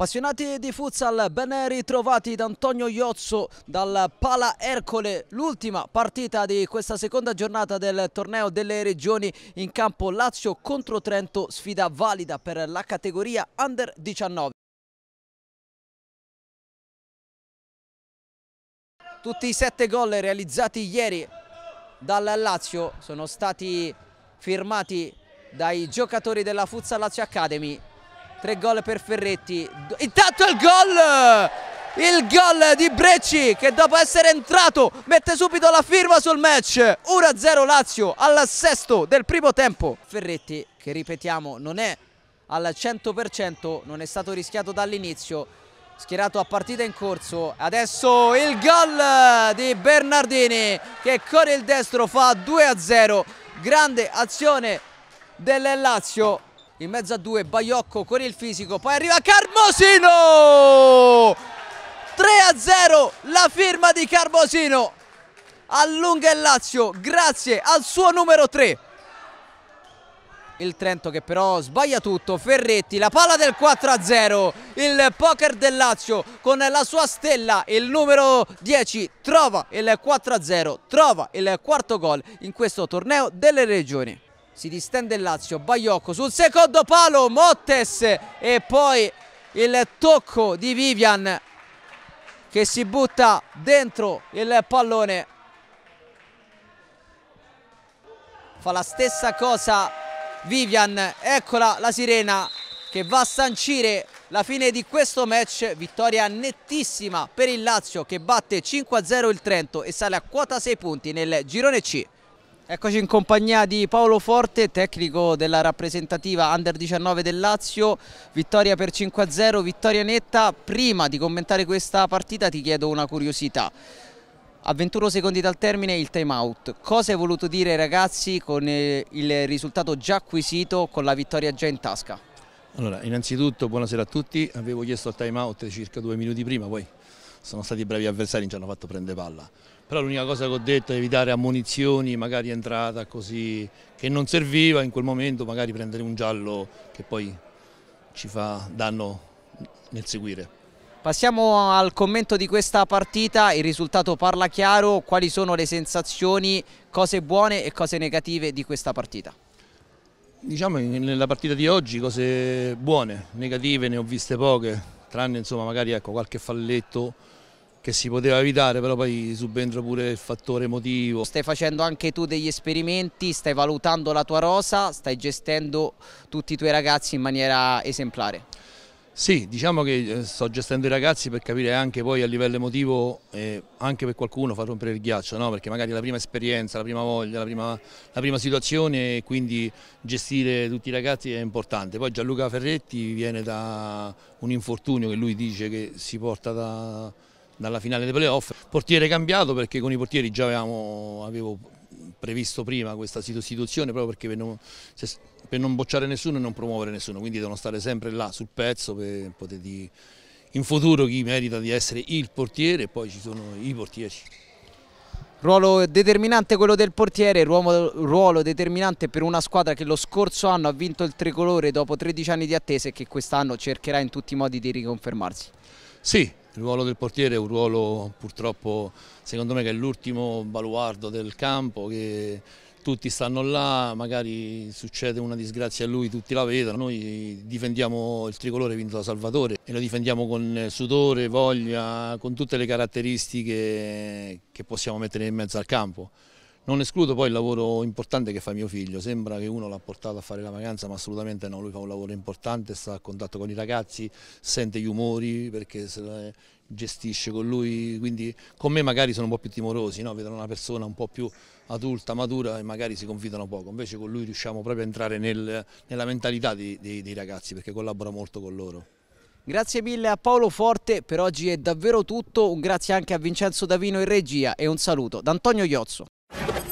Appassionati di futsal, ben ritrovati da Antonio Iozzo dal Pala Ercole, l'ultima partita di questa seconda giornata del torneo delle regioni in campo Lazio contro Trento, sfida valida per la categoria Under 19. Tutti i sette gol realizzati ieri dal Lazio sono stati firmati dai giocatori della Futsal Lazio Academy Tre gol per Ferretti. Intanto il gol! Il gol di Brecci che dopo essere entrato mette subito la firma sul match. 1-0 Lazio all'assesto del primo tempo. Ferretti che ripetiamo non è al 100%, non è stato rischiato dall'inizio schierato a partita in corso adesso il gol di Bernardini che con il destro fa 2 0 grande azione del Lazio in mezzo a due Baiocco con il fisico, poi arriva Carmosino! 3 a 0 la firma di Carmosino, allunga il Lazio grazie al suo numero 3. Il Trento che però sbaglia tutto, Ferretti, la palla del 4 a 0, il poker del Lazio con la sua stella, il numero 10, trova il 4 a 0, trova il quarto gol in questo torneo delle regioni si distende il Lazio, Baiocco sul secondo palo, Mottes e poi il tocco di Vivian che si butta dentro il pallone. Fa la stessa cosa Vivian, eccola la sirena che va a sancire la fine di questo match, vittoria nettissima per il Lazio che batte 5-0 il Trento e sale a quota 6 punti nel girone C. Eccoci in compagnia di Paolo Forte, tecnico della rappresentativa Under 19 del Lazio, vittoria per 5-0, vittoria netta. Prima di commentare questa partita ti chiedo una curiosità. A 21 secondi dal termine il time out. Cosa hai voluto dire ai ragazzi con eh, il risultato già acquisito, con la vittoria già in tasca? Allora, innanzitutto buonasera a tutti. Avevo chiesto il time out circa due minuti prima, poi sono stati bravi avversari, non ci hanno fatto prendere palla. Però l'unica cosa che ho detto è evitare ammunizioni, magari entrata così che non serviva in quel momento, magari prendere un giallo che poi ci fa danno nel seguire. Passiamo al commento di questa partita, il risultato parla chiaro, quali sono le sensazioni, cose buone e cose negative di questa partita? Diciamo che nella partita di oggi cose buone, negative ne ho viste poche, tranne insomma, magari ecco, qualche falletto che si poteva evitare, però poi subentra pure il fattore emotivo. Stai facendo anche tu degli esperimenti, stai valutando la tua rosa, stai gestendo tutti i tuoi ragazzi in maniera esemplare. Sì, diciamo che eh, sto gestendo i ragazzi per capire anche poi a livello emotivo, eh, anche per qualcuno far rompere il ghiaccio, no? perché magari è la prima esperienza, la prima voglia, la prima, la prima situazione e quindi gestire tutti i ragazzi è importante. Poi Gianluca Ferretti viene da un infortunio che lui dice che si porta da, dalla finale dei playoff. Portiere cambiato perché con i portieri già avevamo, avevo previsto prima questa situazione proprio perché per non, per non, bocciare nessuno e non promuovere nessuno, quindi devono stare sempre là sul pezzo per poter dire in futuro chi merita di essere il portiere e poi ci sono i portieri. Ruolo determinante quello del portiere, ruolo, ruolo, determinante per una squadra che lo scorso anno ha vinto il tricolore dopo 13 anni di attesa e che quest'anno cercherà in tutti i modi di riconfermarsi. Sì, il ruolo del portiere è un ruolo purtroppo secondo me che è l'ultimo baluardo del campo che tutti stanno là, magari succede una disgrazia a lui, tutti la vedono, noi difendiamo il tricolore vinto da Salvatore e lo difendiamo con sudore, voglia, con tutte le caratteristiche che possiamo mettere in mezzo al campo. Non escludo poi il lavoro importante che fa mio figlio, sembra che uno l'ha portato a fare la vacanza ma assolutamente no, lui fa un lavoro importante, sta a contatto con i ragazzi, sente gli umori perché eh, gestisce con lui, quindi con me magari sono un po' più timorosi, no? vedono una persona un po' più adulta, matura e magari si confidano poco, invece con lui riusciamo proprio a entrare nel, nella mentalità dei, dei, dei ragazzi perché collabora molto con loro. Grazie mille a Paolo Forte, per oggi è davvero tutto, un grazie anche a Vincenzo Davino in regia e un saluto da Antonio Iozzo.